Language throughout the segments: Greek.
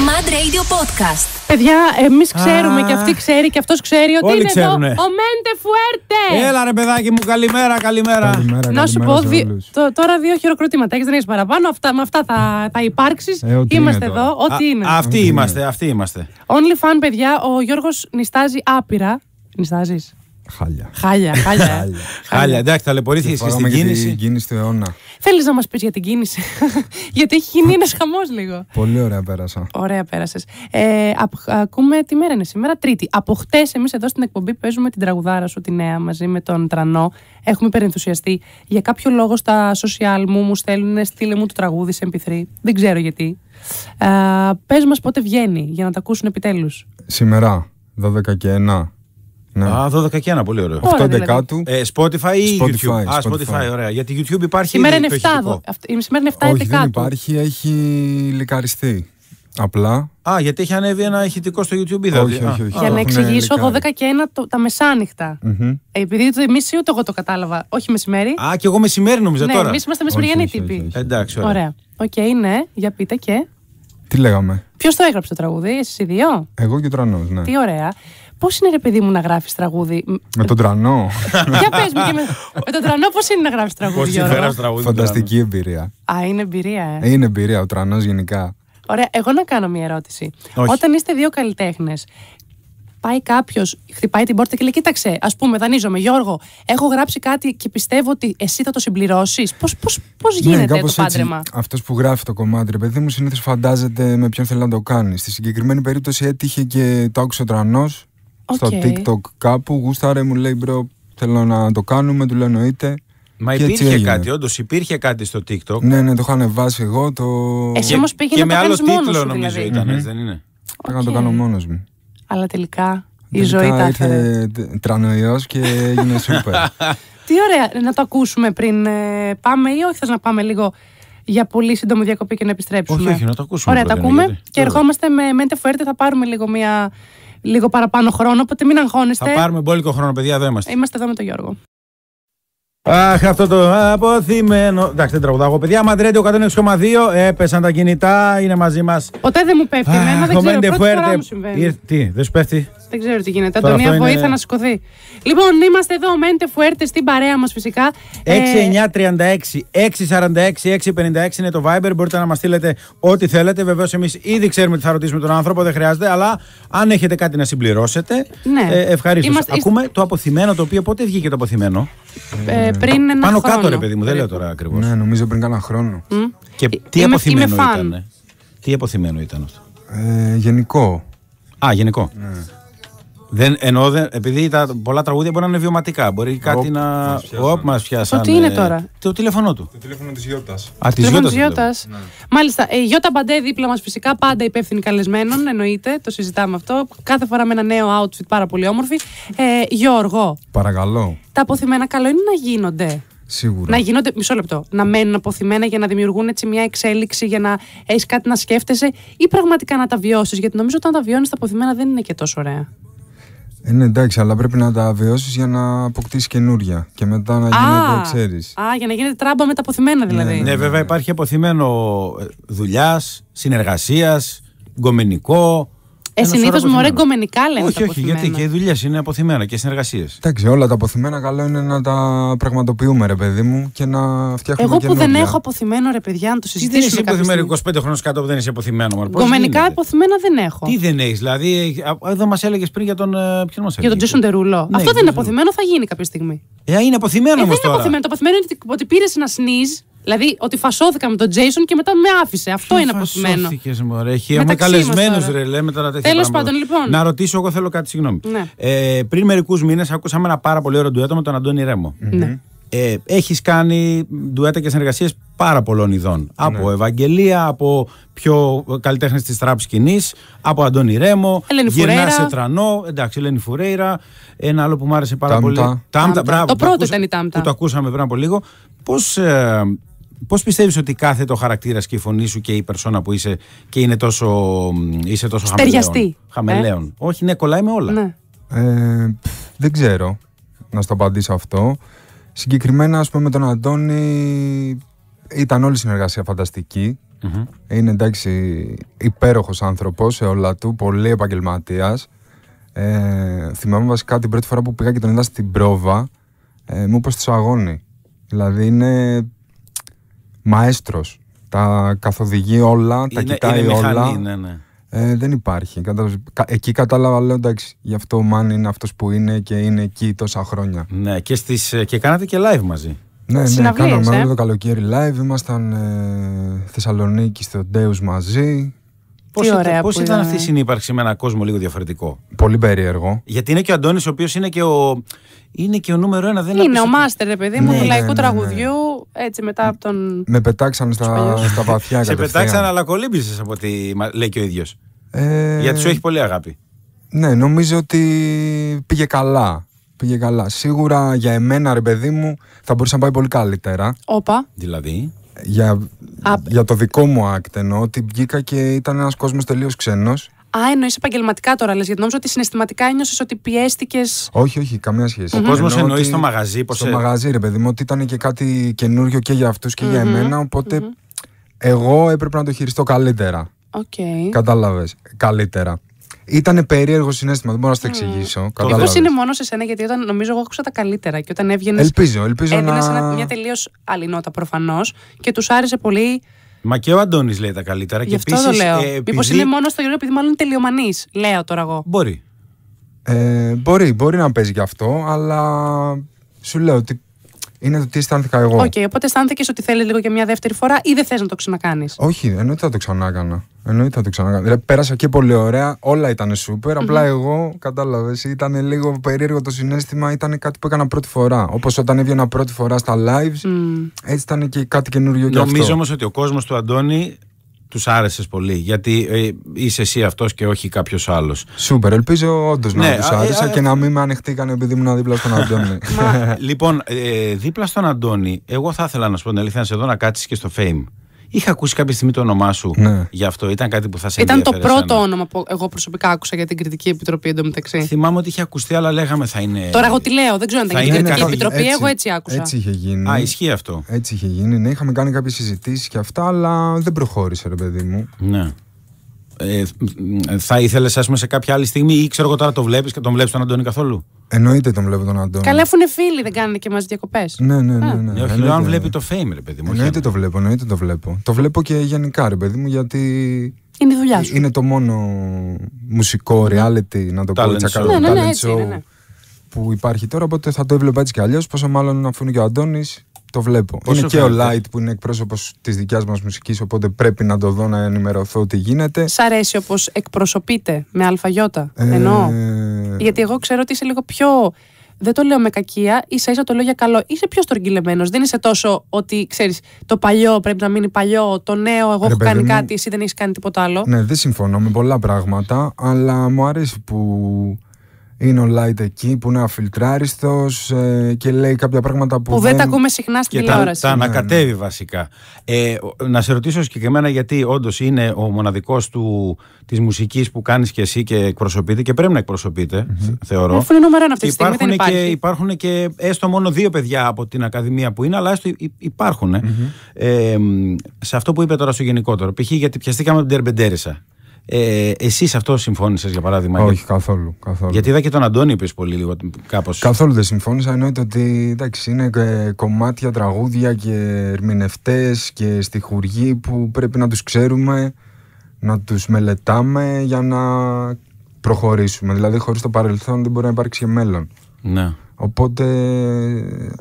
Mad Radio Podcast. Παιδιά, εμείς ξέρουμε και αυτή ξέρει και αυτός ξέρει ότι είναι εδώ ο Μέντε Φουέρτε. Έλα ρε παιδάκι μου, καλημέρα, καλημέρα. να σου πω, τώρα δύο χειροκροτήματα. Έχεις δεν έχεις παραπάνω. Αυτά, με αυτά θα, υπάρξεις. Ε, είμαστε εδώ, ό,τι είναι. Αυτοί είμαστε, αυτοί είμαστε. Only fan, παιδιά, ο Γιώργος νιστάζει άπειρα. Νιστάζεις. Χάλια. Ε. Χάλια, χάλια. χάλια. Εντάξει, ταλαιπωρήθηκες και, στην κίνηση. Την κίνηση του αιώνα. Θέλεις να μας πεις για την κίνηση. Γιατί έχει γίνει ένας χαμός λίγο. Πολύ ωραία πέρασα. Ωραία πέρασες. Ε, ακούμε τι μέρα είναι σήμερα, Τρίτη. Από χτες εμείς εδώ στην εκπομπή παίζουμε την τραγουδάρα σου, τη νέα, μαζί με τον Τρανό. Έχουμε υπερενθουσιαστεί. Για κάποιο λόγο στα social μου μου στέλνουν στείλε μου το τραγούδι σε MP3. Δεν ξέρω γιατί. Ε, Πες μας πότε βγαίνει για να τα ακούσουν επιτέλους. Σήμερα, 12 και 1 ναι. Α, 12 και ένα, πολύ ωραίο. 8 δηλαδή. δεκάτου. Ε, Spotify ή Spotify, YouTube. Α, Spotify. ωραία. Γιατί YouTube υπάρχει. Σήμερα είναι 7. Σήμερα είναι 7 Όχι, δεν υπάρχει, έχει λικαριστεί. Απλά. Α, γιατί έχει ανέβει ένα ηχητικό στο YouTube, δηλαδή. Όχι, όχι, όχι, Για να εξηγήσω, 12 και 1 το, τα μεσανυχτα mm-hmm. Ε, επειδή το εμείς ούτε εγώ το κατάλαβα. Όχι μεσημέρι. Α, και εγώ μεσημέρι νομίζω ναι, τώρα. Εμείς είμαστε μεσημεριανοί τύποι. Εντάξει, ωραία. Οκ, ναι, για πείτε και. Τι λέγαμε. Ποιος το έγραψε το τραγούδι, εσείς οι δύο. Εγώ και ο Τρανός, ναι. Τι ωραία. Πώς είναι ρε παιδί μου να γράφεις τραγούδι. Με τον τρανό. Για πες μου με, με τον τρανό, πώς είναι να γράφεις τραγούδι. Πώς τραγούδι. Φανταστική εμπειρία. Α, είναι εμπειρία, ε. Είναι εμπειρία ο τρανός γενικά. Ωραία, εγώ να κάνω μια ερώτηση. Όχι. Όταν είστε δύο καλλιτέχνες, πάει κάποιος, χτυπάει την πόρτα και λέει: Κοίταξε, ας πούμε, δανείζομαι, Γιώργο, έχω γράψει κάτι και πιστεύω ότι εσύ θα το συμπληρώσεις. Πώς πώς, ναι, γίνεται το πάντρεμα. Αυτός που γράφει το κομμάτι, παιδί μου, συνήθως φαντάζεται με ποιον θέλει να το κάνει. Στη συγκεκριμένη περίπτωση έτυχε και το άκουσε ο τρανός Okay. Στο TikTok κάπου, γούσταρε μου λέει μπρο, θέλω να το κάνουμε, του λέω εννοείται. Μα και υπήρχε κάτι, όντως υπήρχε κάτι στο TikTok. Ναι, ναι, το είχα ανεβάσει εγώ. Το... Εσύ όμω πήγε και να με το άλλο τίτλο σου, νομίζω δηλαδή. ήταν, mm-hmm. δεν είναι. Okay. Πήγα να το κάνω μόνος μου. Αλλά τελικά η τελικά ζωή τα ήρθε Τρανοϊός και έγινε σούπερ. Τι ωραία, να το ακούσουμε πριν ε, πάμε ή όχι, θες να πάμε λίγο για πολύ σύντομη διακοπή και να επιστρέψουμε. Όχι, όχι, να το ακούσουμε. Ωραία, τα ακούμε. Και ερχόμαστε με Μέντε Φουέρτε, θα πάρουμε λίγο μια λίγο παραπάνω χρόνο, οπότε μην αγχώνεστε. Θα πάρουμε μπόλικο χρόνο, παιδιά, εδώ είμαστε. Είμαστε εδώ με τον Γιώργο. Αχ, αυτό το αποθυμένο. Εντάξει, δεν τραγουδάω παιδιά, παιδιά. ο 106,2. Έπεσαν τα κινητά, είναι μαζί μας. Ποτέ δεν μου πέφτει. Εμένα δεν ξέρω. Πρώτη φορά μου συμβαίνει. Τι, δεν σου πέφτει. Δεν ξέρω τι γίνεται. Αντωνία, είναι... να σηκωθεί. Λοιπόν, είμαστε εδώ, μέντε φουέρτε στην παρέα μας φυσικά. 6936, 646, 656 είναι το Viber. Μπορείτε να μας στείλετε ό,τι θέλετε. Βεβαίως, εμείς ήδη ξέρουμε τι θα ρωτήσουμε τον άνθρωπο, δεν χρειάζεται. Αλλά αν έχετε κάτι να συμπληρώσετε, ναι. ε, ευχαρίστως. Είμαστε... Ακούμε το αποθυμένο, το οποίο πότε βγήκε το αποθυμένο. Ε, Πάνω κάτω ρε παιδί μου, δεν λέω τώρα ακριβώς. Ναι, νομίζω πριν κάνα χρόνο. Και ε, τι είμαι, αποθυμένο ήταν. Τι αποθυμένο ήταν αυτό. Ε, γενικό. Α, γενικό. Ναι. Δεν, εννοώ, δεν, επειδή τα πολλά τραγούδια μπορεί να είναι βιωματικά. Μπορεί κάτι να. Οπ, μας πιάσανε. τι είναι τώρα. Το τηλέφωνό του. Το τηλέφωνο της Γιώτας. Α, της ναι. Μάλιστα. Η ε, Γιώτα Μπαντέ δίπλα μας φυσικά, πάντα υπεύθυνη καλεσμένων, εννοείται. Το συζητάμε αυτό. Κάθε φορά με ένα νέο outfit πάρα πολύ όμορφη. Ε, Γιώργο. Παρακαλώ. Τα αποθυμένα καλό είναι να γίνονται. Σίγουρα. Να γίνονται, μισό λεπτό, να μένουν αποθυμένα για να δημιουργούν έτσι μια εξέλιξη, για να έχεις κάτι να σκέφτεσαι ή πραγματικά να τα βιώσεις. Γιατί νομίζω όταν τα βιώνεις τα αποθυμένα δεν είναι και τόσο ωραία. Ε, ναι, εντάξει, αλλά πρέπει να τα βιώσεις για να αποκτήσεις καινούρια. Και μετά να γίνεται, ξέρεις. Α, για να γίνεται τράμπα με τα αποθυμένα ναι, δηλαδή. Ναι, ναι βέβαια υπάρχει αποθυμένο ε, δουλειάς, συνεργασίας, γκομενικό. Ε, συνήθω μωρέ γκομενικά λένε. Όχι, όχι, γιατί και οι δουλειές είναι αποθυμένα και οι συνεργασίες. Εντάξει, όλα τα αποθυμένα καλό είναι να τα πραγματοποιούμε, ρε παιδί μου, και να φτιάχνουμε. Εγώ που δεν έχω αποθυμένο, ρε παιδιά, να το συζητήσουμε. Δεν είσαι αποθυμένο 25 χρόνια κάτω που δεν είσαι αποθυμένο. Μωρέ. Γκομενικά αποθυμένα δεν έχω. Τι δεν έχεις, δηλαδή. Ε, εδώ μας έλεγες πριν για τον. Ε, ποιον ρουλό. για τον Τζέσον Τερούλο. Ναι, Αυτό δεν είναι αποθυμένο, θα γίνει κάποια στιγμή. Ε, είναι αποθυμένο ε, όμως. Δεν είναι αποθυμένο. Το αποθυμένο είναι ότι πήρες ένα σνίζ Δηλαδή ότι φασώθηκα με τον Τζέισον και μετά με άφησε. Αυτό είναι αποθυμένο. Φασώθηκες, μωρέ. με καλεσμένο ρε, λέμε τώρα τέτοια Τέλος πάντων, λοιπόν. Να ρωτήσω, εγώ θέλω κάτι, συγγνώμη. Ναι. Ε, πριν μερικούς μήνες ακούσαμε ένα πάρα πολύ ωραίο ντουέτο με τον Αντώνη Ρέμο. Ναι. ναι. Ε, Έχεις κάνει ντουέτα και συνεργασίες πάρα πολλών ειδών. Ναι. Από Ευαγγελία, από πιο καλλιτέχνες της τραπ σκηνής, από Αντώνη Ρέμο, Γυρνά σε τρανό, εντάξει, Ελένη Φουρέιρα. Ένα άλλο που μου άρεσε πάρα τάμτα. πολύ. Τάμτα. Τάμτα, μπράβο. Το πρώτο ήταν η Τάμτα. Που το ακούσαμε πριν από λίγο. Πώς ε, Πώς πιστεύεις ότι κάθε το χαρακτήρας και η φωνή σου και η περσόνα που είσαι και είναι τόσο, είσαι τόσο χαμελέον. χαμελέον. Ε? Όχι, ναι, κολλάει με όλα. Ναι. Ε, δεν ξέρω να το απαντήσω αυτό. Συγκεκριμένα, ας πούμε, με τον Αντώνη ήταν όλη η συνεργασία Είναι εντάξει υπέροχος άνθρωπος σε όλα του, πολύ επαγγελματίας. Ε, θυμάμαι βασικά την πρώτη φορά που πήγα και τον είδα στην πρόβα, ε, μου είπες στο αγώνι. Δηλαδή είναι Μαέστρος. Τα καθοδηγεί όλα, τα κοιτάει όλα. ναι, ναι. Ε, δεν υπάρχει. Εκεί κατάλαβα, λέω εντάξει, γι' αυτό ο Μάνι είναι αυτός που είναι και είναι εκεί τόσα χρόνια. Ναι, και, στις, ε, και κάνατε και live μαζί. Ναι, ναι, κάναμε ε? όλο το καλοκαίρι live. Ήμασταν ε, Θεσσαλονίκη στο Ντέους μαζί. Πώς ήταν, πώς ήταν αυτή η συνύπαρξη με έναν κόσμο λίγο διαφορετικό. Πολύ περίεργο. Γιατί είναι και ο Αντώνης, ο οποίος είναι, και ο... είναι και ο νούμερο ένα. Δεν είναι ο μάστερ, ρε παιδί μου, του ναι, λαϊκού ναι, ναι, τραγουδιού. Έτσι μετά από τον. Με πετάξαν στα, στα βαθιά Σε πετάξαν, αλλά κολύμπησες από ό,τι λέει και ο ίδιος. Ε... Γιατί σου έχει πολύ αγάπη. Ναι, νομίζω ότι πήγε καλά. Πήγε καλά. Σίγουρα για εμένα, ρε παιδί μου, θα μπορούσε να πάει πολύ καλύτερα. Όπα. Δηλαδή για, για το δικό μου act εννοώ ότι βγήκα και ήταν ένας κόσμος τελείως ξένος. Α, εννοείς επαγγελματικά τώρα, λες. Γιατί νόμιζα ότι συναισθηματικά ένιωσες ότι πιέστηκες. Όχι, όχι, καμία σχέση. Ο mm κόσμο εννοείς στο μαγαζί, πώ Στο ε... μαγαζί, ρε παιδί μου, ότι ήταν και κάτι καινούριο και για αυτούς και για εμένα. εγώ έπρεπε να το χειριστώ καλύτερα. Okay. Κατάλαβες. Καλύτερα. Ήταν περίεργο συνέστημα, δεν μπορώ να σα το εξηγήσω. Mm. είναι μόνο σε σένα, γιατί όταν νομίζω εγώ άκουσα τα καλύτερα και όταν έβγαινες. Ελπίζω, ελπίζω να. Έδινε μια τελείως άλλη νότα προφανώς και τους άρεσε πολύ. Μα και ο Αντώνης λέει τα καλύτερα. Γι' αυτό το λέω. Ε, επειδή... είναι μόνο στο γεγονό επειδή μάλλον είναι τελειωμανή. Λέω τώρα εγώ. Μπορεί. Ε, μπορεί, μπορεί να παίζει και αυτό, αλλά σου λέω ότι είναι το τι αισθάνθηκα εγώ. Οκ, okay, οπότε αισθάνθηκες ότι θέλει λίγο και μια δεύτερη φορά ή δεν θες να το ξανακάνεις. Όχι, εννοείται θα το ξανάκανα. Εννοείται θα το ξανακάνω. Δηλαδή, πέρασα και πολύ ωραία, όλα ήταν Απλά εγώ, κατάλαβες, ήταν λίγο περίεργο το συνέστημα, ήταν κάτι που έκανα πρώτη φορά. Όπως όταν έβγαινα πρώτη φορά στα lives, mm. έτσι ήταν και κάτι καινούριο για Νομίζω όμως ότι ο κόσμος του Αντώνη τους άρεσες πολύ. Γιατί ε, είσαι εσύ αυτός και όχι κάποιος άλλος. Σούπερ. Ελπίζω όντως να ναι, του ε, άρεσε και να μην με ανοιχτήκαν επειδή ήμουν δίπλα στον Αντώνη. λοιπόν, ε, δίπλα στον Αντώνη, εγώ θα ήθελα να σου πω την αλήθεια να σε δω να κάτσεις και στο Fame. Είχα ακούσει κάποια στιγμή το όνομά σου ναι. γι' αυτό. Ήταν κάτι που θα σε Ήταν το πρώτο όνομα που εγώ προσωπικά άκουσα για την Κριτική Επιτροπή εντωμεταξύ. Θυμάμαι ότι είχε ακουστεί, αλλά λέγαμε θα είναι. Τώρα εγώ τι λέω, δεν ξέρω αν ήταν για την Κριτική Επιτροπή. εγώ έτσι άκουσα. Έτσι είχε γίνει. Α, ισχύει αυτό. Έτσι είχε γίνει. Ναι, είχαμε κάνει κάποιες συζητήσεις και αυτά, αλλά δεν προχώρησε, ρε παιδί μου. Ναι. Ε, θα ήθελες, ας πούμε, σε κάποια άλλη στιγμή ή ξέρω εγώ τώρα το βλέπεις και τον βλέπεις τον Αντώνη καθόλου. Εννοείται τον βλέπω τον Αντώνη. Καλά, αφού είναι φίλοι, δεν κάνουν και μαζί διακοπές. Ναι, ναι, ναι. ναι. ναι. Ο αν βλέπει το fame, ρε παιδί μου. Εννοείται το βλέπω, εννοείται το βλέπω. Το βλέπω και γενικά, ρε παιδί μου, γιατί. Είναι η δουλειά σου. Είναι το μόνο μουσικό reality, να το πω τσακαλό. Ναι, ναι, ναι, ναι, που υπάρχει τώρα, οπότε θα το έβλεπα έτσι κι αλλιώς. Πόσο μάλλον αφού είναι και ο Αντώνης, το βλέπω. είναι και ο Light που είναι εκπρόσωπος της δικιάς μας μουσικής, οπότε πρέπει να το δω να ενημερωθώ τι γίνεται. Σ' αρέσει όπως εκπροσωπείται με αλφαγιώτα. Ε... Εννοώ. Γιατί εγώ ξέρω ότι είσαι λίγο πιο. Δεν το λέω με κακία, ίσα ίσα το λέω για καλό. Είσαι πιο στρογγυλεμένος. Δεν είσαι τόσο ότι ξέρεις το παλιό πρέπει να μείνει παλιό, το νέο, εγώ Ρε, έχω κάνει κάτι, εσύ δεν έχεις κάνει τίποτα άλλο. Ναι, δεν συμφωνώ με πολλά πράγματα, αλλά μου αρέσει που είναι ο Light εκεί που είναι αφιλτράριστος ε, και λέει κάποια πράγματα που. που δεν, δεν τα ακούμε συχνά στην τηλεόραση. Τα, τα ναι, ναι, ανακατεύει ναι. βασικά. Ε, να σε ρωτήσω συγκεκριμένα γιατί όντως είναι ο μοναδικός της μουσικής που κάνεις και εσύ και εκπροσωπείται και πρέπει να εκπροσωπειται θεωρώ. Αφού είναι νούμερο αυτή τη στιγμή. Υπάρχουν, δεν και, υπάρχουν και έστω μόνο δύο παιδιά από την Ακαδημία που είναι, αλλά έστω Ε, σε αυτό που είπε τώρα στο γενικότερο. Π.χ. γιατί πιαστήκαμε την Τερμπεντέρισα. Ε, Εσείς αυτό συμφώνησες, για παράδειγμα. Όχι, καθόλου, καθόλου. Γιατί είδα και τον Αντώνη είπε πολύ λίγο κάπως. Καθόλου δεν συμφώνησα. Εννοείται ότι εντάξει, είναι ε, κομμάτια, τραγούδια και ερμηνευτές και στοιχουργοί που πρέπει να τους ξέρουμε, να τους μελετάμε για να προχωρήσουμε. Δηλαδή, χωρίς το παρελθόν δεν μπορεί να υπάρξει και μέλλον. Ναι. Οπότε,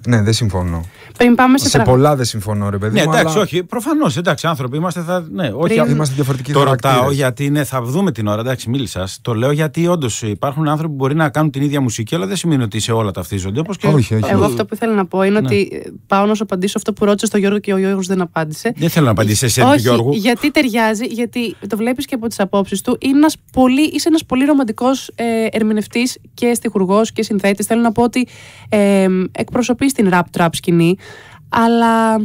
ναι, δεν συμφωνώ. Πριν πάμε σε, σε πολλά δεν συμφωνώ, ρε παιδί. Ναι, εντάξει, αλλά... όχι. Προφανώς, εντάξει, άνθρωποι είμαστε. Θα, ναι, όχι, Πριν... είμαστε διαφορετικοί. Το ρωτάω γιατί ναι, θα δούμε την ώρα, εντάξει, μίλησα. Το λέω γιατί όντως υπάρχουν άνθρωποι που μπορεί να κάνουν την ίδια μουσική, αλλά δεν σημαίνει ότι σε όλα ταυτίζονται. Όπως και... όχι, όχι. Εγώ αυτό που ήθελα να πω είναι ναι. ότι ε, πάω να σου απαντήσω αυτό που ρώτησες στο Γιώργο και ο Γιώργος δεν απάντησε. Δεν θέλω να απαντήσει εσύ, όχι, Γιώργο. Γιατί ταιριάζει, γιατί το βλέπεις και από τις απόψεις του. Είναι πολύ, είσαι ένας πολύ ρομαντικός ε, ερμηνευτής και στιχουργός και συνθέτης. Θέλω να πω ότι ε, εκπροσωπεί στην rap trap σκηνή, αλλά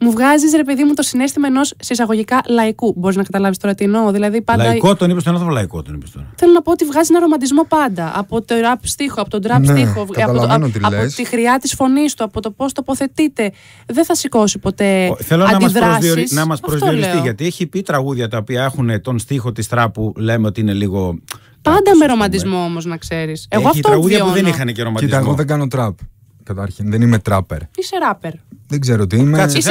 μου βγάζεις ρε παιδί μου το συνέστημα ενός συσσαγωγικά λαϊκού. Μπορείς να καταλάβεις τώρα τι εννοώ. Δηλαδή, πάντα... Λαϊκό τον είπες στον άνθρωπο, λαϊκό τον είπες τώρα. Θέλω να πω ότι βγάζει ένα ρομαντισμό πάντα. Από το ραπ στίχο, από τον τραπ ναι, στίχο, από, από, από τη χρειά της φωνής του, από το πώς τοποθετείται. Δεν θα σηκώσει ποτέ. Θέλω να μας προσδιοριστεί, γιατί έχει πει τραγούδια τα οποία έχουν τον στίχο της Τράπου που λέμε ότι είναι λίγο Πάντα με ρομαντισμό όμως, να ξέρεις. Εγώ αυτό τραγούδια που δεν είχαν και ρομαντισμό. Κοίτα, εγώ δεν κάνω τραπ. Κατάρχην, δεν είμαι τράπερ. Είσαι ράπερ. Δεν ξέρω τι είμαι. Κάτσε, Είσαι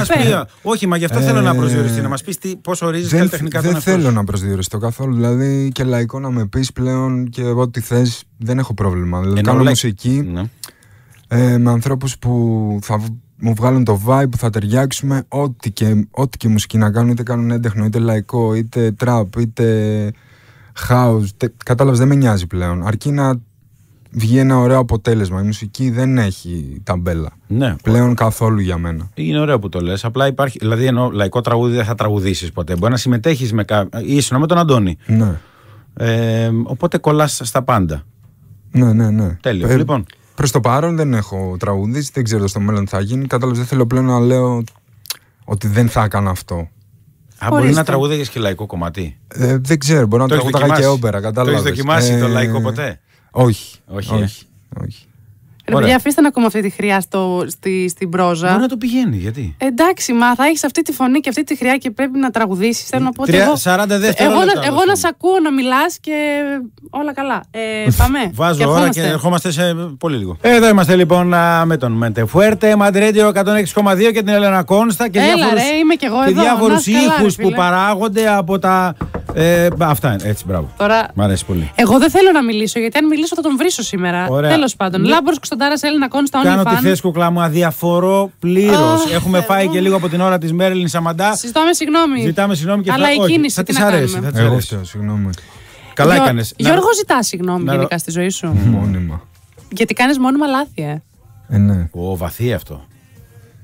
άσε πει. Όχι, μα γι' αυτό ε... θέλω να ε, προσδιοριστεί. Να μας πεις πώς ορίζεις δεν, καλλιτεχνικά Δεν θέλω να προσδιοριστώ καθόλου. Δηλαδή και λαϊκό να με πεις πλέον και ό,τι θες. Δεν έχω πρόβλημα. Δηλαδή κάνω λέ... μουσική ναι. ε, με ανθρώπους που θα μου βγάλουν το vibe, που θα ταιριάξουμε ό,τι και, ό,τι και μουσική να κάνουν. Είτε κάνουν έντεχνο, είτε λαϊκό, είτε τραπ, είτε house, κατάλαβες, δεν με νοιάζει πλέον. Αρκεί να βγει ένα ωραίο αποτέλεσμα. Η μουσική δεν έχει ταμπέλα. Ναι. Πλέον καθόλου για μένα. Είναι ωραίο που το λες. Απλά υπάρχει. Δηλαδή, ενώ λαϊκό τραγούδι δεν θα τραγουδήσεις ποτέ. Μπορεί να συμμετέχεις με κάποιον. ήσουν με τον Αντώνη. Ναι. Ε, οπότε κολλάς στα πάντα. Ναι, ναι, ναι. Τέλειο. Ε, λοιπόν. Προς το παρόν δεν έχω τραγουδήσει Δεν ξέρω στο μέλλον τι θα γίνει. Κατάλαβες, δεν θέλω πλέον να λέω ότι δεν θα έκανα αυτό. Α, μπορεί να τραγούδαγε και λαϊκό κομμάτι. Ε, δεν ξέρω, μπορεί να τραγούδαγα και όπερα, Κατάλαβες. Το έχεις δοκιμάσει ε, το λαϊκό ποτέ. Όχι. Όχι. Ε. όχι. όχι. Ρε αφήστε να ακούμε αυτή τη χρειά στο, στη, στην πρόζα. Μπορεί να το πηγαίνει, γιατί. Εντάξει, μα θα έχεις αυτή τη φωνή και αυτή τη χρειά και πρέπει να τραγουδήσεις. Θέλω να πω ότι. Εγώ, να, εγώ να σε ακούω να μιλάς και όλα καλά. Ε, πάμε. Βάζω ώρα και ερχόμαστε σε πολύ λίγο. Εδώ είμαστε λοιπόν με τον Μεντεφουέρτε, Μαντρέντιο 106,2 και την Ελένα Κόνστα και διάφορου ήχου που παράγονται από τα. Ε, αυτά είναι. Έτσι, μπράβο. Τώρα... Μ' αρέσει πολύ. Εγώ δεν θέλω να μιλήσω γιατί αν μιλήσω θα τον βρίσκω σήμερα. Τέλος πάντων. Ναι. Λάμπρος Έλληνα Κάνω τη θέση κουκλά μου, αδιαφορώ πλήρως. Έχουμε φάει και λίγο από την ώρα της Μέρλιν Σαμαντά. Ζητάμε συγγνώμη. Ζητάμε συγγνώμη και Αλλά θα... η κίνηση, θα τη αρέσει. Θα αρέσει. συγγνώμη. Καλά Γιώ... έκανες. Γιώργος, ζητά συγγνώμη να... γενικά στη ζωή σου. Μόνιμα. Γιατί κάνεις μόνιμα λάθη, ε. ε ναι. Ο, βαθύ αυτό.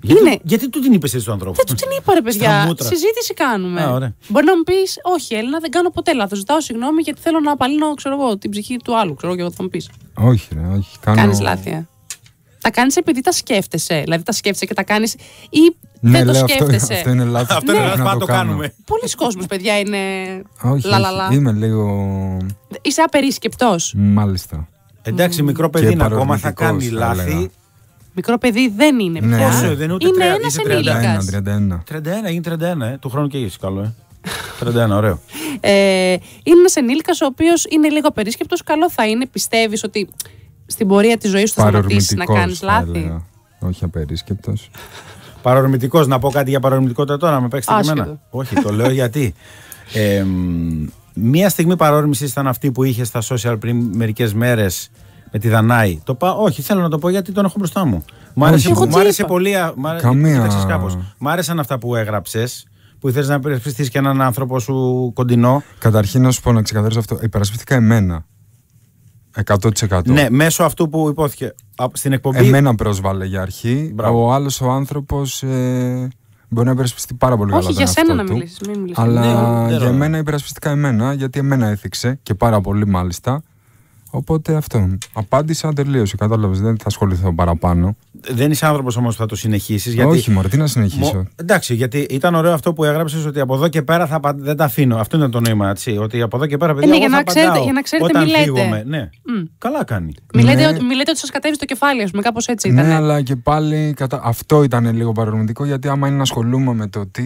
Γιατί, είναι... γιατί του την είπες έτσι του ανθρώπους. Δεν του την είπα, ρε παιδιά. Συζήτηση κάνουμε. Α, Μπορεί να μου πεις, Όχι, Έλληνα, δεν κάνω ποτέ λάθος. Ζητάω συγγνώμη γιατί θέλω να απαλύνω ξέρω εγώ, την ψυχή του άλλου. Ξέρω εγώ τι θα μου πεις. Όχι, ρε, όχι. Κάνω... Κάνεις λάθη. Ε. Τα κάνεις επειδή τα σκέφτεσαι. Δηλαδή τα σκέφτεσαι και τα κάνεις. ή ναι, δεν το σκέφτεσαι. Αυτό, είναι λάθος. αυτό είναι ναι. λάθος. το κάνουμε. Πολλοί κόσμοι, παιδιά, είναι. Όχι, λαλαλα. Είμαι λίγο. Είσαι απερίσκεπτος. Μάλιστα. Εντάξει, μικρό παιδί ακόμα θα κάνει λάθη. Μικρό παιδί δεν είναι ναι. πια. Πόσο, δεν είναι ούτε είναι ένας ενήλικας. 31, 31. 31, είναι 31, ε. του χρόνου και είσαι καλό, ε. 31, ωραίο. Ε, είναι ένας ενήλικας ο οποίος είναι λίγο απερίσκεπτος. Καλό θα είναι, πιστεύεις ότι στην πορεία της ζωής του θα σταματήσεις να κάνεις λάθη. Όχι απερίσκεπτος. Παρορμητικός, να πω κάτι για παρορμητικότητα τώρα, να με παίξετε εμένα. Όχι, το λέω γιατί. Ε, μία στιγμή παρόρμησης ήταν αυτή που είχε στα social πριν μερικές μέρες με τη Δανάη. Το πάω. Όχι, θέλω να το πω γιατί τον έχω μπροστά μου. Μ' άρεσε, μ πολύ. Καμία. Κάπως. Μ' άρεσαν αυτά που έγραψες. Που ήθελε να υπερασπιστείς και έναν άνθρωπο σου κοντινό. Καταρχήν, να σου πω να ξεκαθαρίσω αυτό. Υπερασπίστηκα εμένα. 100%. Ναι, μέσω αυτού που υπόθηκε στην εκπομπή. Εμένα πρόσβαλε για αρχή. Ο άλλος ο άνθρωπος. Ε... Μπορεί να υπερασπιστεί πάρα πολύ Όχι, καλά. Όχι, για σένα να μιλήσει. Αλλά ναι, για ναι, μένα ναι. υπερασπιστικά εμένα, γιατί εμένα έθιξε και πάρα πολύ μάλιστα. Οπότε αυτό. Απάντησα, τελείω. Κατάλαβες. Δεν θα ασχοληθώ παραπάνω. Δεν είσαι άνθρωπος όμως που θα το συνεχίσεις. Γιατί... Όχι, Μωρή, τι να συνεχίσω. Μο... Εντάξει, γιατί ήταν ωραίο αυτό που έγραψες ότι από εδώ και πέρα θα... δεν τα αφήνω. Αυτό ήταν το νόημα. Έτσι, ότι από εδώ και πέρα παιδιά, είναι, για, να ξέρετε, για να ξέρετε, όταν μιλάτε. Φύγομαι. Ναι. Mm. Καλά κάνει. Μιλάτε, ναι. ότι, ότι σας κατέβει το κεφάλι, ας πούμε, κάπως έτσι ήταν. Ναι, αλλά και πάλι κατα... αυτό ήταν λίγο παρορμητικό γιατί άμα είναι να ασχολούμαι με το τι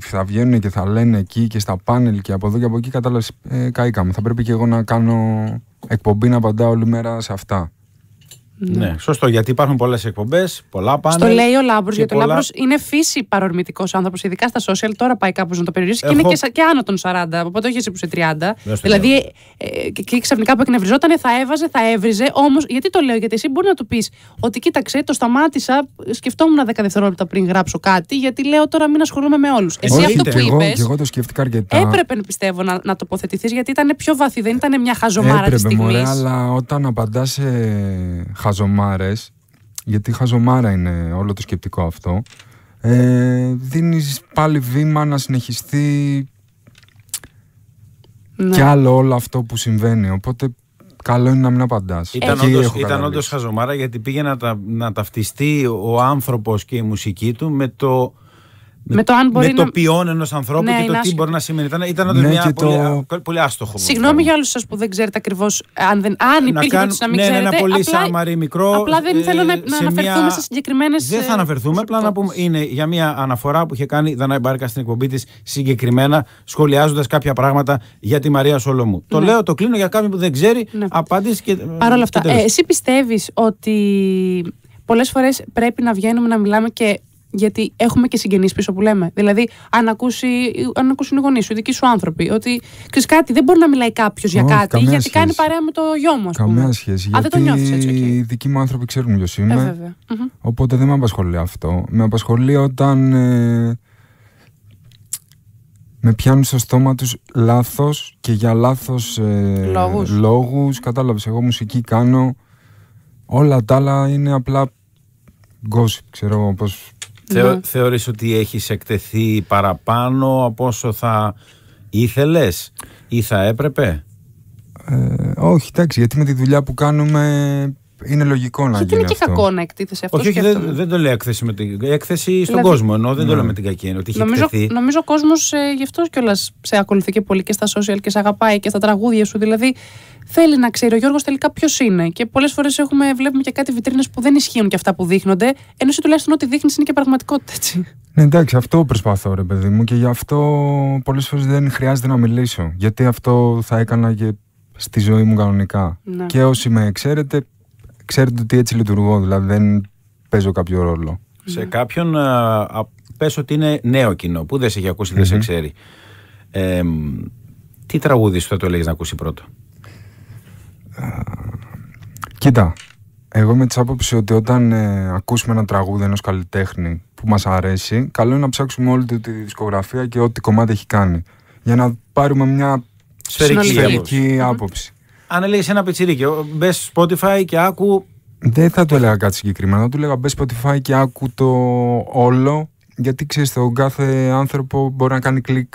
θα βγαίνουν και θα λένε εκεί και στα πάνελ και από εδώ και από εκεί, κατάλαβες. Ε, καήκαμε. Θα πρέπει και εγώ να κάνω εκπομπή να απαντά όλη μέρα σε αυτά. Ναι. ναι, σωστό. Γιατί υπάρχουν πολλές εκπομπές, πολλά πάνε. Το λέει ο Λάμπρος, γιατί πολλά... ο Λάμπρος είναι φύση παρορμητικός άνθρωπος, ειδικά στα social. Τώρα πάει κάπως να το περιορίσει και είναι και, και άνω των 40. Οπότε όχι εσύ που είσαι 30. δηλαδή, ε, ε και ξαφνικά που εκνευριζόταν, θα έβαζε, θα έβριζε. Όμως, γιατί το λέω, Γιατί εσύ μπορεί να του πεις ότι κοίταξε, το σταμάτησα, σκεφτόμουν 10 δευτερόλεπτα πριν γράψω κάτι, γιατί λέω τώρα μην ασχολούμαι με όλους. Εσύ αυτό που είπε. Εγώ το σκέφτηκα αρκετά. Έπρεπε πιστεύω να, να τοποθετηθείς γιατί ήταν πιο βαθύ, δεν ήταν μια χαζομάρα της στιγμής. αλλά όταν απαντάς χαζομάρες, γιατί χαζομάρα είναι όλο το σκεπτικό αυτό, ε, δίνεις πάλι βήμα να συνεχιστεί ναι. κι άλλο όλο αυτό που συμβαίνει. Οπότε καλό είναι να μην απαντάς. Ήταν όντως, χαζομάρα γιατί πήγε να, τα, να ταυτιστεί ο άνθρωπος και η μουσική του με το με το, αν το ποιόν ενός ανθρώπου ναι, και το τι μπορεί να σημαίνει. Ήταν, ήταν ναι, μια πολύ, το... πολύ άστοχο. Συγγνώμη για όλους σας που δεν ξέρετε ακριβώς αν, δεν... αν υπήρχε να μην ναι, ξέρετε. Ναι, ένα πολύ απλά... σάμαρι μικρό. Απλά δεν ε, θέλω να, αναφερθούμε σε συγκεκριμένες. Δεν θα ε, αναφερθούμε, απλά να πούμε είναι για μια αναφορά που είχε κάνει η Δανάη Μπάρκα στην εκπομπή της συγκεκριμένα σχολιάζοντας κάποια πράγματα για τη Μαρία Σολομού. Το ναι. λέω, το κλείνω για κάποιον που δεν ξέρει. Ναι. Απάντηση και. Παρ' όλα αυτά, ε, εσύ πιστεύεις ότι πολλές φορές πρέπει να βγαίνουμε να μιλάμε και γιατί έχουμε και συγγενείς πίσω που λέμε. Δηλαδή, αν, ακούσει, αν ακούσουν οι γονείς σου, οι δικοί σου άνθρωποι, ότι ξέρεις κάτι, δεν μπορεί να μιλάει κάποιος για κάτι, γιατί κάνει παρέα με το γιο μου, ας πούμε. Καμιά σχέση. Α, δεν το νιώθεις έτσι. Okay. Οι δικοί μου άνθρωποι ξέρουν ποιος είμαι. Ε, Οπότε δεν με απασχολεί αυτό. Με απασχολεί όταν. Ε, με πιάνουν στο στόμα τους λάθος και για λάθος ε, λόγους. Κατάλαβες, εγώ μουσική κάνω. Όλα τα άλλα είναι απλά gossip, ξέρω πώς Θεω, ναι. Θεωρείς ότι έχεις εκτεθεί παραπάνω από όσο θα ήθελες ή θα έπρεπε? Ε, όχι, εντάξει, γιατί με τη δουλειά που κάνουμε είναι λογικό να και γίνει. Και είναι και κακό να εκτίθεσαι αυτό. Όχι, όχι δεν, δεν το λέω έκθεση, με την... έκθεση στον δηλαδή- κόσμο. Ενώ δεν το λέω ναι. με την κακή έννοια. Νομίζω, νομίζω ο κόσμος ε, γι' αυτό κιόλας σε ακολουθεί και πολύ και στα social και σε αγαπάει και στα τραγούδια σου. Δηλαδή θέλει να ξέρει ο Γιώργος τελικά ποιος είναι. Και πολλές φορές βλέπουμε και κάτι βιτρίνες που δεν ισχύουν και αυτά που δείχνονται. Ενώ εσύ τουλάχιστον ό,τι δείχνεις είναι και πραγματικότητα, έτσι. Ναι, εντάξει, αυτό προσπαθώ, ρε παιδί μου. Και γι' αυτό πολλές φορές δεν χρειάζεται να μιλήσω. Γιατί αυτό θα έκανα και στη ζωή μου κανονικά. Ναι. Και όσοι με ξέρετε, ξέρετε ότι έτσι λειτουργώ, δηλαδή δεν παίζω κάποιο ρόλο. Σε κάποιον α, πες ότι είναι νέο κοινό, που δεν σε έχει ακούσει, δεν σε ξέρει. τι τραγούδι σου θα το λέει να ακούσει πρώτο. Κοίτα, εγώ με τη άποψη ότι όταν ε, ακούσουμε ένα τραγούδι ενός καλλιτέχνη που μας αρέσει, καλό είναι να ψάξουμε όλη τη δισκογραφία και ό,τι κομμάτι έχει κάνει. Για να πάρουμε μια σφαιρική, άποψη αν έλεγε ένα πιτσιρίκι, μπε Spotify και άκου. Δεν θα του έλεγα κάτι συγκεκριμένο. Του έλεγα μπες Spotify και άκου το όλο. Γιατί ξέρεις, τον κάθε άνθρωπο μπορεί να κάνει κλικ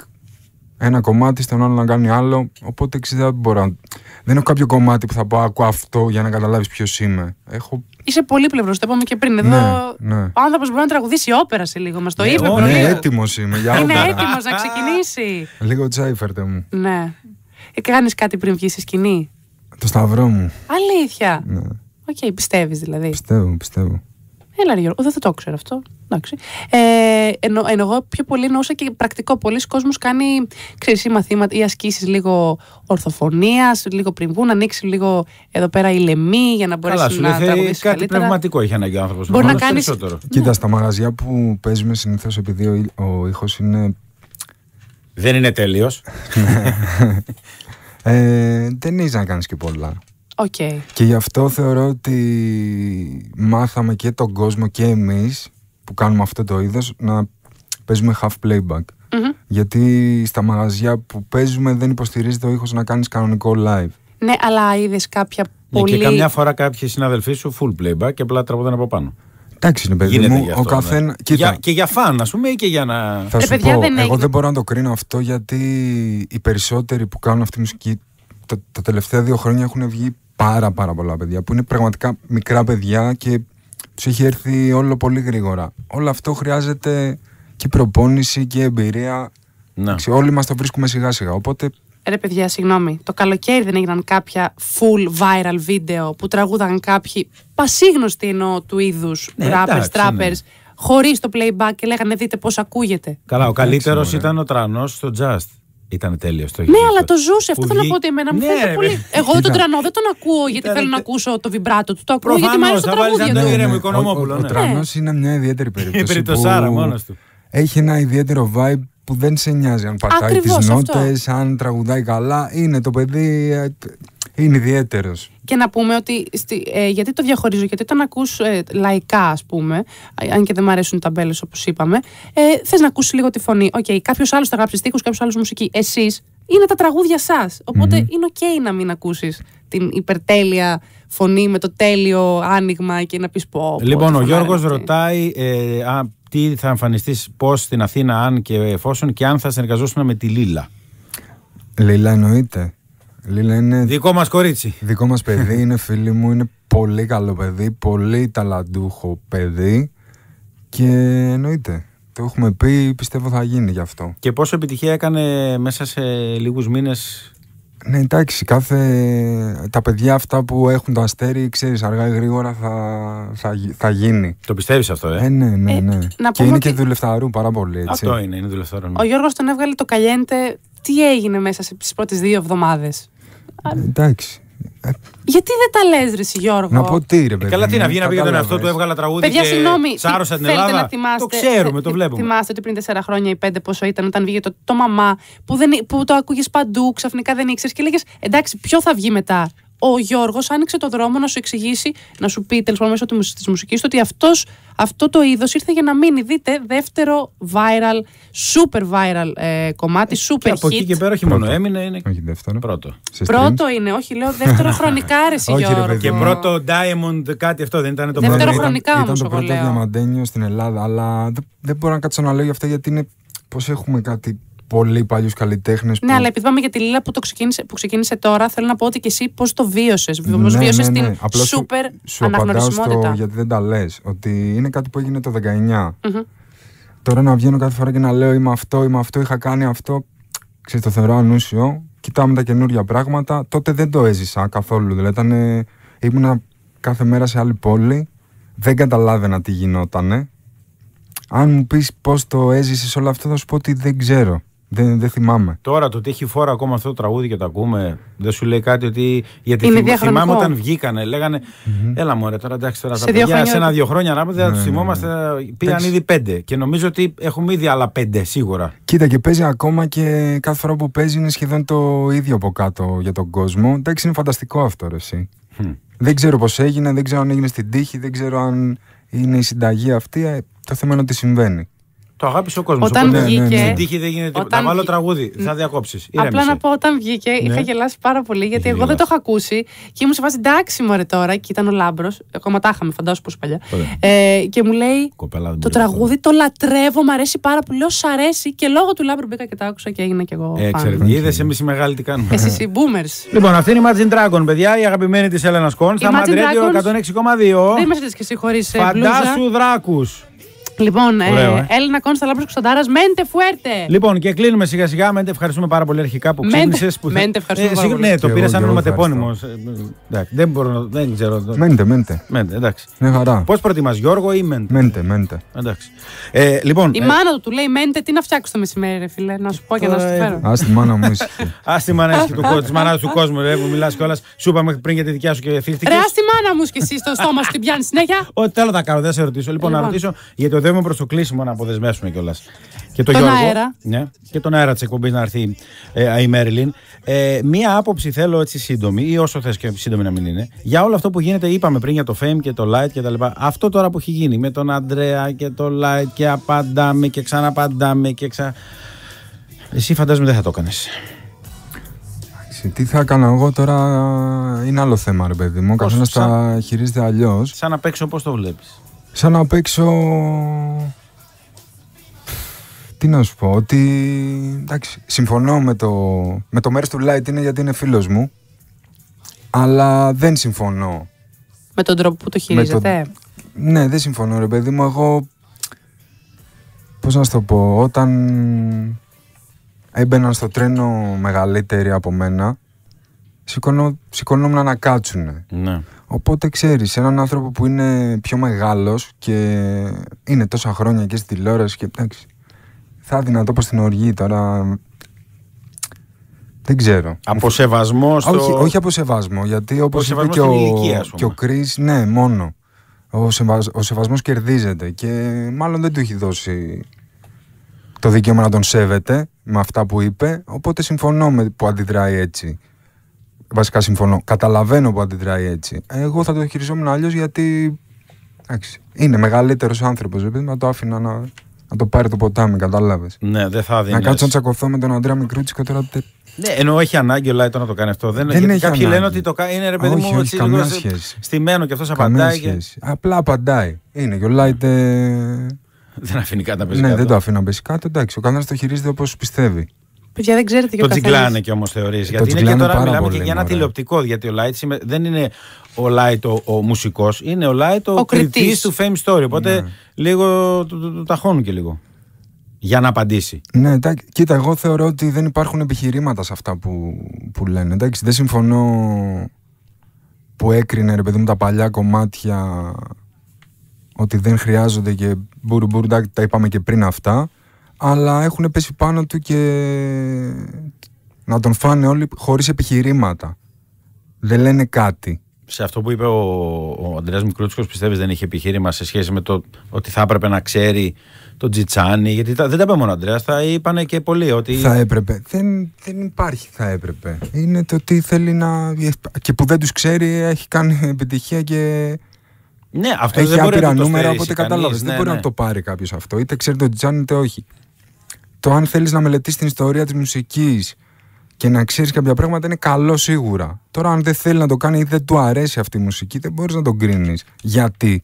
ένα κομμάτι, στον άλλο να κάνει άλλο. Οπότε ξέρεις, δεν μπορώ. Δεν έχω κάποιο κομμάτι που θα πω άκου αυτό για να καταλάβεις ποιος είμαι. Έχω... Είσαι πολύπλευρο, το είπαμε και πριν. Εδώ ναι, ναι. ο άνθρωπος μπορεί να τραγουδήσει όπερα σε λίγο. Μας το ε, είπε πριν. Ναι, έτοιμος είμαι για όπερα. Είναι έτοιμος να ξεκινήσει. Λίγο τσάιφερτε μου. Ναι. Ε, κάνεις κάτι πριν βγεις στη σκηνή. Το σταυρό μου. Αλήθεια. Ναι. Οκ, okay, πιστεύεις δηλαδή. Πιστεύω, πιστεύω. Έλα, ρε Γιώργο, δεν θα το ξέρω αυτό. Εννοώ Ε, ενώ, ενώ, εγώ πιο πολύ εννοούσα και πρακτικό. Πολλοί κόσμοι κάνει ξέρεις, μαθήματα ή ασκήσεις λίγο ορθοφωνίας, λίγο πριν βγουν, να ανοίξει λίγο εδώ πέρα η λεμή για να μπορέσει Καλά, να λέει, Κάτι καλύτερα. πνευματικό έχει ανάγκη ο άνθρωπος. Μπορεί να, κάνεις. Ναι. Κοίτα, στα μαγαζιά που παίζουμε συνήθως, επειδή ο, ο ήχος είναι. Δεν είναι τέλειος. Ε, δεν έχει να κάνεις και πολλά. Okay. Και γι' αυτό θεωρώ ότι μάθαμε και τον κόσμο και εμείς που κάνουμε αυτό το είδος να παίζουμε half playback. Γιατί στα μαγαζιά που παίζουμε δεν υποστηρίζεται ο ήχος να κάνεις κανονικό live. Ναι, αλλά είδες κάποια ναι, πολύ... Και καμιά φορά κάποιοι συναδελφοί σου full playback και απλά τραβούνται από πάνω. Εντάξει, είναι παιδί μου. ο ναι. καθένα. Κοίτα. Για, και για φαν, ας πούμε, ή και για να. Θα ε, σου παιδιά, πω, εγώ δεν μπορώ να το κρίνω αυτό γιατί οι περισσότεροι που κάνουν αυτή τη μουσική τα, τελευταία δύο χρόνια έχουν βγει πάρα, πάρα πολλά παιδιά που είναι πραγματικά μικρά παιδιά και τους έχει έρθει όλο πολύ γρήγορα. Όλο αυτό χρειάζεται και προπόνηση και εμπειρία. Να. Όλοι μας το βρίσκουμε σιγά σιγά. Οπότε ρε παιδιά, συγγνώμη, το καλοκαίρι δεν έγιναν κάποια full viral βίντεο που τραγούδαν κάποιοι πασίγνωστοι εννοώ του είδους ε, rappers, ναι. trappers, χωρίς το playback και λέγανε δείτε πώς ακούγεται. Καλά, ο καλύτερο ήταν ο τρανός στο Just. Ήταν τέλειος το Ναι, αλλά το ζούσε. Αυτό θέλω να πω ότι εμένα μου ναι, φαίνεται πολύ. Εγώ τον τρανό δεν τον ακούω γιατί θέλω να ακούσω το βιμπράτο του. Το ακούω γιατί μου αρέσει το τραγούδι. Δεν ναι, Ο τρανό είναι μια ιδιαίτερη περίπτωση. Η μόνος του. Έχει ένα ιδιαίτερο vibe που δεν σε νοιάζει αν πατάει τις νότες, αν τραγουδάει καλά. Είναι το παιδί. Ε, είναι ιδιαίτερος. Και να πούμε ότι. Ε, γιατί το διαχωρίζω, γιατί όταν ακούς ε, λαϊκά, ας πούμε, ε, αν και δεν μου αρέσουν τα μπέλε όπως είπαμε, ε, θες να ακούσεις λίγο τη φωνή. Οκ, okay, κάποιος άλλος θα γράψει τείχου, κάποιος άλλος μουσική. Εσείς είναι τα τραγούδια σας. οποτε είναι οκ να μην ακούσεις την υπερτέλεια φωνή με το τέλειο άνοιγμα και να πεις πω. λοιπόν, ο Γιώργο ρωτάει α, τι θα εμφανιστείς πώς στην Αθήνα, αν και εφόσον και αν θα συνεργαζόσουν με τη Λίλα. Λίλα εννοείται. Λίλα είναι. Δικό μας κορίτσι. Δικό μας παιδί, είναι φίλη μου, είναι πολύ καλό παιδί, πολύ ταλαντούχο παιδί. Και εννοείται. Το έχουμε πει, πιστεύω θα γίνει γι' αυτό. Και πόσο επιτυχία έκανε μέσα σε λίγους μήνες ναι, εντάξει, κάθε... τα παιδιά αυτά που έχουν το αστέρι, ξέρεις, αργά ή γρήγορα θα, θα, θα γίνει. Το πιστεύεις αυτό, ε? ε? ναι, ναι, ε, ναι. και είναι και δουλευταρού πάρα πολύ. Έτσι. Αυτό είναι, είναι δουλευταρού. Ναι. Ο Γιώργος τον έβγαλε το καλέντε Τι έγινε μέσα στις πρώτες δύο εβδομάδες. Ε, εντάξει. Γιατί δεν τα λες Ρε Γιώργο. Να πω τι, ρε ε, παιδί. Ε, καλά, τι να βγει να πει για τον εαυτό του, έβγαλα τραγούδι. Παιδιά, και συγγνώμη. Σάρωσα την Ελλάδα. Να θυμάστε, το ξέρουμε, το βλέπουμε. Θυμάστε ότι πριν 4 χρόνια ή 5 πόσο ήταν, όταν βγήκε το, το μαμά, που, δεν, που το ακούγες παντού, ξαφνικά δεν ήξερες και λέγες Εντάξει, ποιο θα βγει μετά ο Γιώργος άνοιξε το δρόμο να σου εξηγήσει, να σου πει τέλος πάντων μέσω της μουσικής του ότι αυτός, αυτό το είδος ήρθε για να μείνει. Δείτε δεύτερο viral, super viral ε, κομμάτι, ε, super και hit. Από εκεί και πέρα, όχι μόνο έμεινε, είναι. Όχι δεύτερο. Πρώτο. Πρώτο είναι, όχι λέω δεύτερο χρονικά αρέσει Γιώργο. Και πρώτο Diamond κάτι αυτό δεν ήταν το πρώτο. Δεύτερο χρονικά όμω. Ήταν το πρώτο διαμαντένιο στην Ελλάδα, αλλά δεν μπορώ να κάτσω να λέω για αυτά γιατί είναι. Πώς έχουμε κάτι πολύ παλιούς καλλιτέχνες. Ναι, που... Ναι, αλλά επειδή πάμε για τη Λίλα που, το ξεκίνησε, που ξεκίνησε τώρα, θέλω να πω ότι και εσύ πώς το βίωσες. Πώ βίωσε ναι, ναι. ναι. την σούπερ σου, αναγνωρισιμότητα. γιατί δεν τα λες. Ότι είναι κάτι που έγινε το 19. mm Τώρα να βγαίνω κάθε φορά και να λέω Είμαι αυτό, είμαι αυτό, είχα κάνει αυτό. Ξέρετε, το θεωρώ ανούσιο. Κοιτάμε τα καινούργια πράγματα. Τότε δεν το έζησα καθόλου. Δηλαδή, ήταν, ήμουνα κάθε μέρα σε άλλη πόλη. Δεν καταλάβαινα τι γινότανε. Αν μου πεις πώς το έζησες όλο αυτό, θα σου πω ότι δεν ξέρω. Δεν, δεν θυμάμαι. Τώρα το ότι έχει φόρα ακόμα αυτό το τραγούδι και το ακούμε, δεν σου λέει κάτι ότι. Γιατί Είναι θυμάμαι όταν βγήκανε, Έλα μου, τώρα εντάξει, τώρα σε τα παιδιά ένα-δύο χρόνια να δεν ναι, τους ναι, θυμόμαστε. Ναι. Πήγαν ήδη πέντε. Και νομίζω ότι έχουμε ήδη άλλα πέντε σίγουρα. Κοίτα και παίζει ακόμα και κάθε φορά που παίζει είναι σχεδόν το ίδιο από κάτω για τον κόσμο. Εντάξει, είναι φανταστικό αυτό ρε, εσύ. Δεν ξέρω πώς έγινε, δεν ξέρω αν έγινε στην τύχη, δεν ξέρω αν είναι η συνταγή αυτή. Ε, το θέμα είναι ότι συμβαίνει. Το αγάπησε ο κόσμος. Όταν οπότε, βγήκε. Ναι, ναι, τύχη δεν γίνεται τίποτα. Όταν... Να βάλω τραγούδι, θα διακόψει. Απλά να πω, όταν βγήκε, ναι. είχα γελάσει πάρα πολύ γιατί εγώ δεν το είχα ακούσει και ήμουν σε φάση εντάξει μωρέ τώρα και ήταν ο λάμπρος. Ακόμα τα είχαμε, φαντάζομαι πώ παλιά. Ε, και μου λέει το τραγούδι το λατρεύω, μου αρέσει πάρα πολύ. Λέω αρέσει και λόγω του λάμπρου μπήκα και τα άκουσα και έγινα κι εγώ. Εξαιρετικά. Ναι, Είδες εμείς οι μεγάλοι τι κάνουμε. Εσείς οι boomers. Λοιπόν, αυτή είναι η Margin Dragon, παιδιά, η αγαπημένη της Έλενα Κόν. Στα Μαντρέτιο 106,2. Δεν είμαστε κι εσύ χωρίς ε, Φαντάσου δράκους. Λοιπόν, ε, Ωραίο, ε. Έλληνα Κόνστα Λάμπρο Κουσταντάρα, μέντε φουέρτε. Λοιπόν, και κλείνουμε σιγά σιγά. Μέντε, ευχαριστούμε πάρα πολύ αρχικά που ξύπνησε. Μέντε, που... μέντε ευχαριστούμε. Ε, πάρα πολύ. Ναι, το πήρε σαν ονοματεπώνυμος. Ε, δεν μπορώ, δεν ξέρω. Μέντε, μέντε. μέντε εντάξει. Ναι, χαρά. Πώς προτιμάς, Γιώργο ή μέντε. Μέντε, μέντε. Εντάξει. Ε, λοιπόν, η ε... μάνα του του λέει μέντε, τι να φτιάξει το μεσημέρι, ρε, φίλε. Να σου πω και να σου ε, φέρω. Ας τη μάνα μου ήσυχη. Ας τη μάνα ήσυχη του μάνας του κόσμου, ρε, που μιλάς κιόλας. Σου είπαμε πριν για τη δικιά σου και θύχτηκε. Ρε, ας τη μάνα μου κι εσύ στο στόμα σου την πιάνεις συνέχεια. Ό,τι θέλω να κάνω, δεν σε ρωτήσω. Λοιπόν, να λοιπόν. ρωτήσω οδεύουμε προς το κλείσιμο να αποδεσμεύσουμε κιόλας. Και τον, Γιώργο. Αέρα. Ναι, και τον αέρα της εκπομπής να έρθει ε, η Μέρλιν. Ε, μία άποψη θέλω έτσι σύντομη, ή όσο θες και σύντομη να μην είναι, για όλο αυτό που γίνεται, είπαμε πριν για το fame και το light κτλ. Αυτό τώρα που έχει γίνει με τον Αντρέα και το light και απαντάμε και ξαναπαντάμε και ξα. Εσύ φαντάζομαι δεν θα το έκανες. Τι θα έκανα εγώ τώρα ε, είναι άλλο θέμα, ρε παιδί μου. καθένα τα χειρίζεται αλλιώς. Σαν να παίξω όπω το βλέπεις. Σαν να παίξω... Τι να σου πω, ότι εντάξει, συμφωνώ με το, με το μέρος του Light είναι γιατί είναι φίλος μου, αλλά δεν συμφωνώ. Με τον τρόπο που το χειρίζεται. Ναι, δεν συμφωνώ ρε παιδί μου, εγώ πώς να σου το πω, όταν έμπαιναν στο τρένο μεγαλύτεροι από μένα, σηκωνό, σηκωνόμουν να κάτσουνε. Ναι. Οπότε ξέρεις, έναν άνθρωπο που είναι πιο μεγάλος και είναι τόσα χρόνια και στη τηλεόραση και εντάξει. Θα δυνατό πω στην οργή τώρα. Δεν ξέρω. Από σεβασμό στο. Όχι, όχι από σεβασμό. Γιατί όπως είπε και ο, ναι, μόνο. Ο, σεβασ... ο σεβασμός κερδίζεται και μάλλον δεν του έχει δώσει το δικαίωμα να τον σέβεται με αυτά που είπε. Οπότε συμφωνώ με που αντιδράει έτσι βασικά συμφωνώ. Καταλαβαίνω που αντιδράει έτσι. Εγώ θα το χειριζόμουν αλλιώς γιατί. Εντάξει, είναι μεγαλύτερος άνθρωπος. να το άφηνα να, το πάρει το ποτάμι, κατάλαβες. Ναι, δεν θα δει. Να κάτσω να τσακωθώ με τον Αντρέα Μικρούτσικο τώρα. Ναι, ενώ έχει ανάγκη ο Λάιτο να το κάνει αυτό. Δεν, δεν έχει κάποιοι ανάγκη. λένε ότι το κάνει. Είναι ρε παιδί μου, έτσι λίγο στημένο και αυτός απαντάει. Και... Απλά απαντάει. Είναι και ο Λάιτε. Δεν αφήνει κάτι να πέσει ναι, κάτω. δεν το αφήνει να πέσει κάτω. Εντάξει, ο καθένας το χειρίζεται όπως πιστεύει. Παιδιά, δεν ξέρετε και το τσιγκλάνε όμως θεωρείς. Ε, γιατί είναι και τώρα μιλάμε και για ένα τηλεοπτικό. Γιατί ο Λάιτ δεν είναι ο Λάιτ ο, μουσικός, είναι ο Λάιτ ο, κριτή του Fame Story. Οπότε ναι. λίγο το, το, ταχώνουν και λίγο. Για να απαντήσει. Ναι, τα, κοίτα, εγώ θεωρώ ότι δεν υπάρχουν επιχειρήματα σε αυτά που, που λένε. δεν συμφωνώ που έκρινε ρε παιδί μου τα παλιά κομμάτια ότι δεν χρειάζονται και τα είπαμε και πριν αυτά αλλά έχουν πέσει πάνω του και να τον φάνε όλοι χωρίς επιχειρήματα. Δεν λένε κάτι. Σε αυτό που είπε ο, ο Αντρέας Μικρούτσικος πιστεύεις δεν είχε επιχείρημα σε σχέση με το ότι θα έπρεπε να ξέρει τον Τζιτσάνι, γιατί δεν τα είπε μόνο ο Αντρέας, θα είπανε και πολλοί ότι... Θα έπρεπε. Δεν, δεν υπάρχει θα έπρεπε. Είναι το ότι θέλει να... και που δεν τους ξέρει έχει κάνει επιτυχία και... Ναι, αυτό έχει δεν μπορεί να το νούμερα, οπότε κατάλαβες. δεν ναι, μπορεί να ναι. το πάρει κάποιος αυτό. Είτε ξέρει το Τζιτσάνι είτε όχι το αν θέλεις να μελετήσεις την ιστορία της μουσικής και να ξέρεις κάποια πράγματα είναι καλό σίγουρα. Τώρα, αν δεν θέλει να το κάνει ή δεν του αρέσει αυτή η μουσική, δεν μπορείς να τον κρίνεις. Γιατί.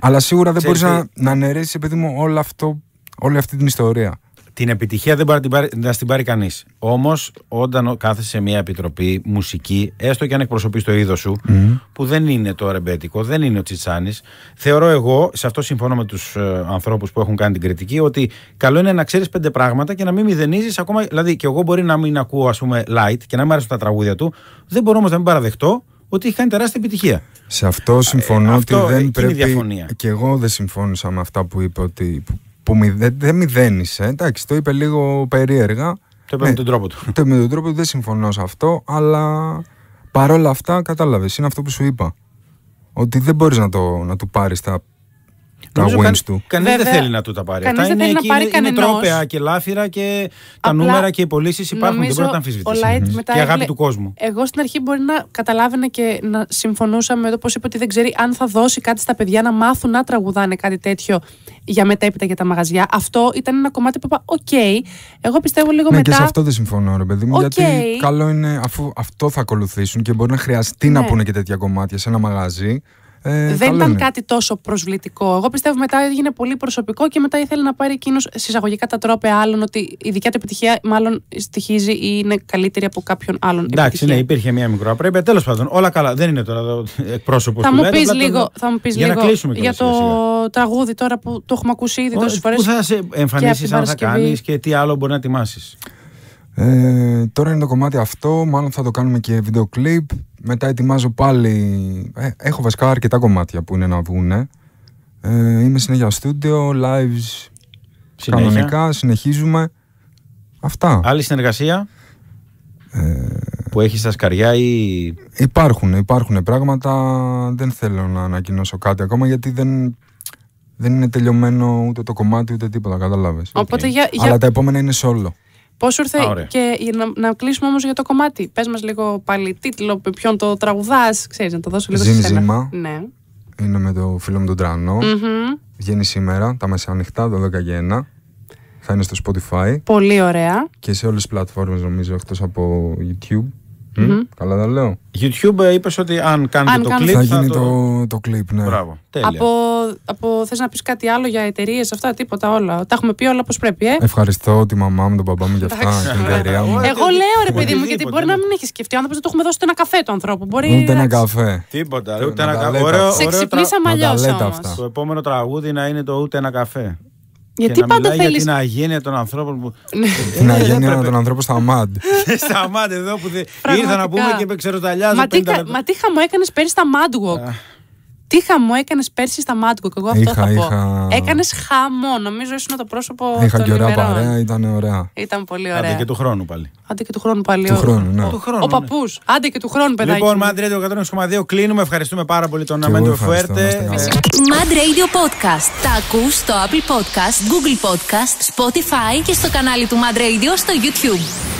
Αλλά σίγουρα δεν μπορείς να, να αναιρέσει, παιδί μου, αυτό, όλη αυτή την ιστορία την επιτυχία δεν μπορεί να, την πάρει, κανείς. Όμως, όταν κάθεσαι σε μια επιτροπή μουσική, έστω και αν εκπροσωπείς το είδος σου, mm. που δεν είναι το ρεμπέτικο, δεν είναι ο Τσιτσάνης, θεωρώ εγώ, σε αυτό συμφωνώ με τους ε, ανθρώπους που έχουν κάνει την κριτική, ότι καλό είναι να ξέρεις πέντε πράγματα και να μην μηδενίζεις ακόμα. Δηλαδή, και εγώ μπορεί να μην ακούω, ας πούμε, light και να μην αρέσουν τα τραγούδια του, δεν μπορώ όμως να μην παραδεχτώ ότι έχει κάνει τεράστια επιτυχία. Σε αυτό συμφωνώ ε, ότι αυτό, δεν πρέπει. Και εγώ δεν συμφώνησα με αυτά που είπε ότι που μηδε, δεν μηδένισε. Εντάξει, το είπε λίγο περίεργα. Το είπε με ναι. τον τρόπο του. Το με τον τρόπο του, δεν συμφωνώ σε αυτό, αλλά παρόλα αυτά κατάλαβες. Είναι αυτό που σου είπα. Ότι δεν μπορείς να, το, να του πάρεις τα τα του. Κανείς δεν θέλει να του τα πάρει. αυτά είναι, θέλει να πάρει τρόπαια και λάφυρα και τα νούμερα και οι πωλήσεις υπάρχουν και μπορεί να τα αμφισβητήσει. Mm-hmm. η αγάπη του κόσμου. Εγώ στην αρχή μπορεί να καταλάβαινα και να συμφωνούσα με το πώ είπε ότι δεν ξέρει αν θα δώσει κάτι στα παιδιά να μάθουν να τραγουδάνε κάτι τέτοιο για μετέπειτα για τα μαγαζιά. Αυτό ήταν ένα κομμάτι που είπα, οκ, εγώ πιστεύω λίγο ναι, μετά. Και σε αυτό δεν συμφωνώ, ρε παιδί μου, γιατί καλό είναι αφού αυτό θα ακολουθήσουν και μπορεί να χρειαστεί να ναι. πούνε και τέτοια κομμάτια σε ένα μαγαζί. Ε, δεν ήταν κάτι τόσο προσβλητικό. Εγώ πιστεύω μετά έγινε πολύ προσωπικό και μετά ήθελε να πάρει εκείνος συσσαγωγικά τα τρόπε άλλων ότι η δικιά του επιτυχία μάλλον στοιχίζει ή είναι καλύτερη από κάποιον άλλον. Εντάξει, ναι, υπήρχε μια μικρό. απρέπεια. Τέλος πάντων, όλα καλά. Δεν είναι τώρα εδώ εκπρόσωπος του μου πεις λίγο, Θα μου πεις λίγο για το τραγούδι τώρα που το έχουμε ακούσει ήδη τόσε φορέ. Πού θα σε εμφανίσεις, αν θα κάνεις και τι άλλο μπορεί να ετοιμάσεις. Ε, τώρα είναι το κομμάτι αυτό, μάλλον θα το κάνουμε και βίντεο κλιπ. Μετά ετοιμάζω πάλι, ε, έχω βασικά αρκετά κομμάτια που είναι να βγουν. Ε, είμαι συνέχεια στούντιο, lives συνέχεια. κανονικά, συνεχίζουμε. Αυτά. Άλλη συνεργασία ε, που έχεις στα σκαριά ή... Υπάρχουν, υπάρχουν πράγματα. Δεν θέλω να ανακοινώσω κάτι ακόμα γιατί δεν, δεν είναι τελειωμένο ούτε το κομμάτι ούτε τίποτα, κατάλαβες. Αλλά τα επόμενα είναι σε όλο. Πώς ήρθε. Και να, να κλείσουμε όμως για το κομμάτι. Πες μας λίγο πάλι τίτλο, ποιον το τραγουδάς. Ξέρεις, να το δώσω λίγο σε Ναι. Είναι με το φίλο μου τον τρανο mm-hmm. Βγαίνει σήμερα, τα μεσάνυχτα, 12 και Θα είναι στο Spotify. Πολύ ωραία. Και σε όλες τις πλατφόρμες νομίζω, εκτός από YouTube. Mm-hmm. Καλά τα λέω. YouTube είπες ότι αν κάνετε το κλειπ. Θα, θα γίνει το, το κλειπ, ναι. Μπράβο. Τέλεια. Από, από θες να πεις κάτι άλλο για εταιρείες, αυτά, τίποτα όλα. Τα έχουμε πει όλα όπως πρέπει, ε. Ευχαριστώ τη μαμά μου, τον παπά μου για αυτά. εταιρεία Εγώ λέω ρε παιδί μου, γιατί μπορεί να μην έχεις σκεφτεί. Αν δεν το έχουμε δώσει ένα καφέ του ανθρώπου. Μπορεί... Ούτε ένα καφέ. Τίποτα. καφέ. Σε ξυπνήσαμε αλλιώ. Το επόμενο τραγούδι να είναι το ούτε ένα καφέ. Γιατί και πάντα να θέλεις... για την αγένεια των ανθρώπων που. Ναι. Ε, την ε, αγένεια των ανθρώπων στα ΜΑΤ. στα ΜΑΤ, εδώ που ήρθα να πούμε και ξεροταλιάζω. Μα τι χαμό έκανες πέρυσι στα ΜΑΤ Walk. Τι χαμό έκανες πέρσι στα Μάτκο, και εγώ αυτό είχα, θα είχα... πω. Έκανες χαμό, νομίζω ήσουν το πρόσωπο. Είχα και ωραία ημερών. παρέα, ήταν ωραία. Ήταν πολύ ωραία. Άντε και του χρόνου πάλι. Άντε και του χρόνου πάλι. Του χρόνου, ναι. Ο, ο, παππού. Ναι. Άντε και του χρόνου, παιδάκι. Λοιπόν, Mad Radio 102 κλείνουμε. Ευχαριστούμε πάρα πολύ τον Αμέντο Φουέρτε. Mad Radio Podcast. Τα ακούς στο Apple Podcast, Google Podcast, Spotify και στο κανάλι του Mad Radio στο YouTube.